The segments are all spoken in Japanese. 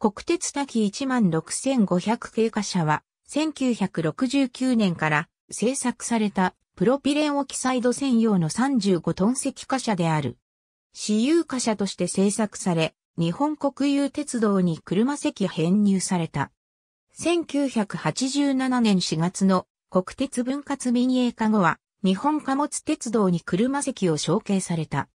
国鉄滝16500経過車は、1969年から製作されたプロピレンオキサイド専用の35トン積貨車である。私有貨車として製作され、日本国有鉄道に車席編入された。1987年4月の国鉄分割民営化後は、日本貨物鉄道に車席を承継された。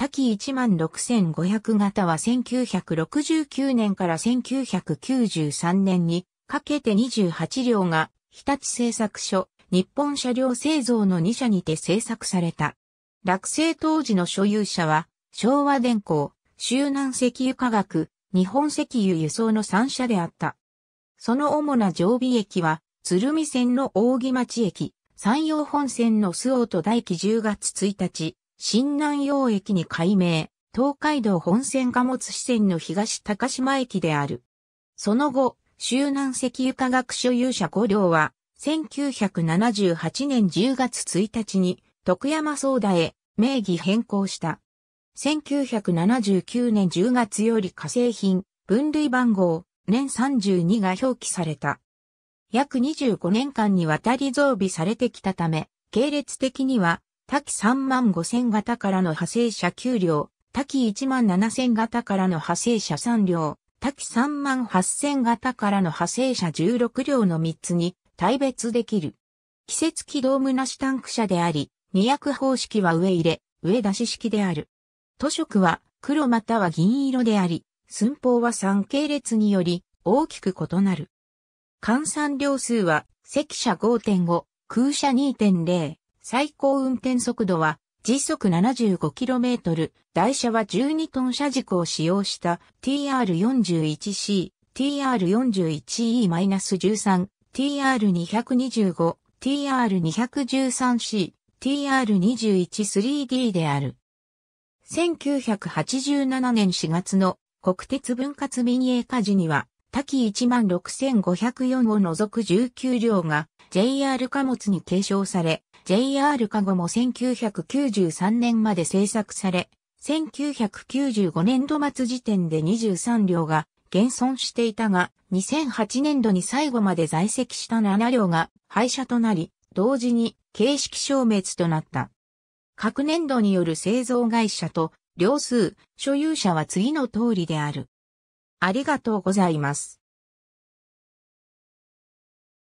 滝16500型は1969年から1993年にかけて28両が日立製作所、日本車両製造の2社にて製作された。落成当時の所有者は昭和電工、周南石油化学、日本石油輸送の3社であった。その主な常備駅は鶴見線の扇町駅、山陽本線の周防と大木10月1日、新南洋駅に改名、東海道本線貨物支線の東高島駅である。その後、周南石油化学所有者五両は、1978年10月1日に、徳山総田へ名義変更した。1979年10月より化成品、分類番号、年32が表記された。約25年間にわたり増備されてきたため、系列的には滝3万5千型からの派生車9両、滝1万7千型からの派生車3両、滝3万8千型からの派生車16両の3つに対別できる。季節起動無なしタンク車であり、二役方式は上入れ、上出し式である。塗色は黒または銀色であり、寸法は三系列により大きく異なる。換算量数は、積車5.5、空車2.0、最高運転速度は時速 75km、台車は12トン車軸を使用した TR41C、TR41E-13、TR225、TR213C、TR213D である。1987年4月の国鉄分割民営化時には、多岐16504を除く19両が JR 貨物に継承され、JR カゴも1993年まで制作され、1995年度末時点で23両が現存していたが、2008年度に最後まで在籍した7両が廃車となり、同時に形式消滅となった。各年度による製造会社と両数、所有者は次の通りである。ありがとうございます。